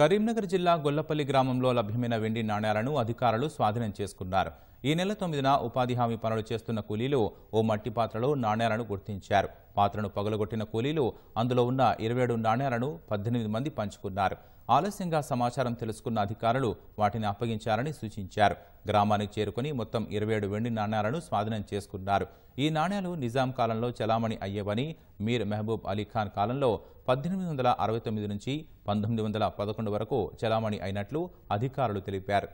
కరీంనగర్ జిల్లా గొల్లపల్లి గ్రామంలో లభ్యమైన వెండి నాణ్యాలను అధికారులు స్వాధీనం చేసుకున్నారు ఈ నెల తొమ్మిదిన ఉపాధి హామీ పనులు చేస్తున్న కూలీలు ఓ మట్టి పాత్రలో నాణ్యాలను గుర్తించారు పాత్రను పగలగొట్టిన కూలీలు అందులో ఉన్న ఇరవై ఏడు నాణ్యాలను పద్దెనిమిది మంది పంచుకున్నారు ఆలస్యంగా సమాచారం తెలుసుకున్న అధికారులు వాటిని అప్పగించాలని సూచించారు గ్రామానికి చేరుకుని మొత్తం ఇరవై ఏడు వెండి నాణ్యాలను స్వాధీనం చేసుకున్నారు ఈ నాణ్యాలు నిజాం కాలంలో చలామణి అయ్యేవని మీర్ మెహబూబ్ అలీఖాన్ కాలంలో పద్దెనిమిది వందల అరవై తొమ్మిది నుంచి పంతొమ్మిది వందల పదకొండు వరకు చలామణి అయినట్లు అధికారులు తెలిపారు